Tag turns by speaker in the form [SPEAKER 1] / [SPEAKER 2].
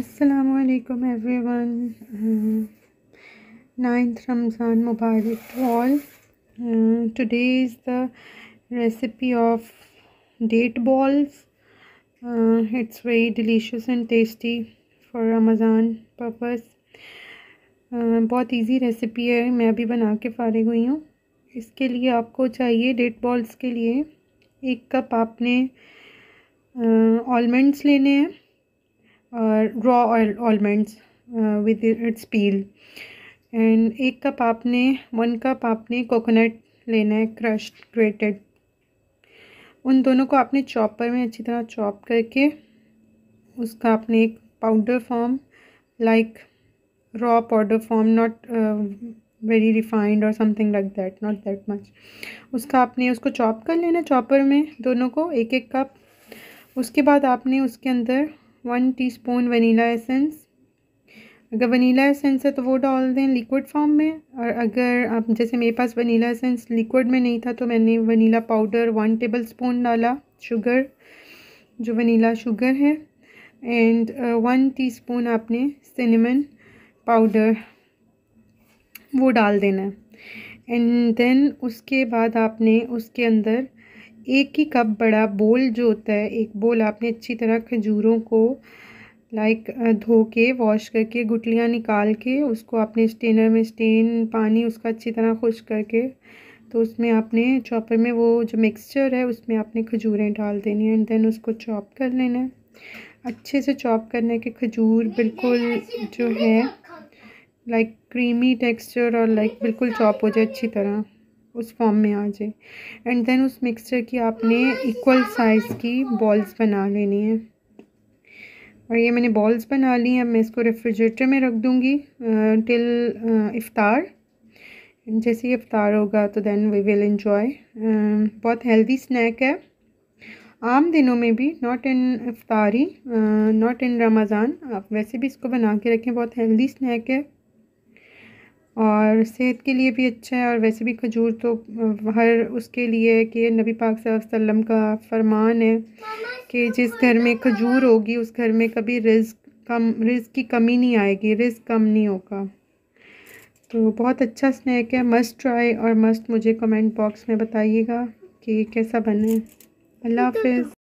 [SPEAKER 1] अस्सलाम everyone ninth Ramzan Mubarak all today is the recipe of date balls it's very delicious and tasty for Ramzan purpose बहुत easy recipe है मैं अभी बना के फारिग हुई हूँ इसके लिए आपको चाहिए डेट बॉल्स के लिए एक कप आपने ऑलमंड्स uh, लेने हैं raw almonds with its peel and एक कप आपने वन कप आपने कोकोनट लेना है क्रश ग्रेटेड उन दोनों को आपने चॉपर में अच्छी तरह चॉप करके उसका आपने एक powder form like raw powder form not very refined और something like that not that much उसका आपने उसको चॉप कर लेना चॉपर में दोनों को एक एक कप उसके बाद आपने उसके अंदर वन टीस्पून वनीला एसेंस अगर वनीला एसेंस है तो वो डाल दें लिक्विड फॉर्म में और अगर आप जैसे मेरे पास वनीला एसेंस लिक्विड में नहीं था तो मैंने vanilla powder one tablespoon डाला शुगर जो वनीला शुगर है एंड वन स्पून आपने सिनेमन पाउडर वो डाल देना है एंड देन उसके बाद आपने उसके अंदर एक ही कप बड़ा बोल जो होता है एक बोल आपने अच्छी तरह खजूरों को लाइक धो के वॉश करके गुटलियाँ निकाल के उसको आपने स्टेनर में स्टेन पानी उसका अच्छी तरह खुश करके तो उसमें आपने चॉपर में वो जो मिक्सचर है उसमें आपने खजूरें डाल देनी है एंड देन उसको चॉप कर लेना है अच्छे से चॉप करने के खजूर बिल्कुल जो है लाइक क्रीमी टेक्सचर और लाइक बिल्कुल चॉप हो जाए अच्छी तरह उस फॉर्म में आ जाए एंड देन उस मिक्सचर की आपने इक्वल साइज़ की बॉल्स बना लेनी है और ये मैंने बॉल्स बना ली हैं अब मैं इसको रेफ्रिजरेटर में रख दूँगी टिल इफ्तार जैसे ही इफ्तार होगा तो देन वी विल इन्जॉय बहुत हेल्दी स्नैक है आम दिनों में भी नॉट इन इफ्तारी नॉट इन रमज़ान आप वैसे भी इसको बना के रखें बहुत हेल्दी स्नैक है और सेहत के लिए भी अच्छा है और वैसे भी खजूर तो हर उसके लिए कि नबी पाक वसल्लम का फरमान है कि जिस घर में खजूर होगी उस घर में कभी रिज कम रिज़ की कमी नहीं आएगी रिज्क कम नहीं होगा तो बहुत अच्छा स्नैक है मस्ट ट्राई और मस्ट मुझे कमेंट बॉक्स में बताइएगा कि कैसा बने अल्लाह तो हाफ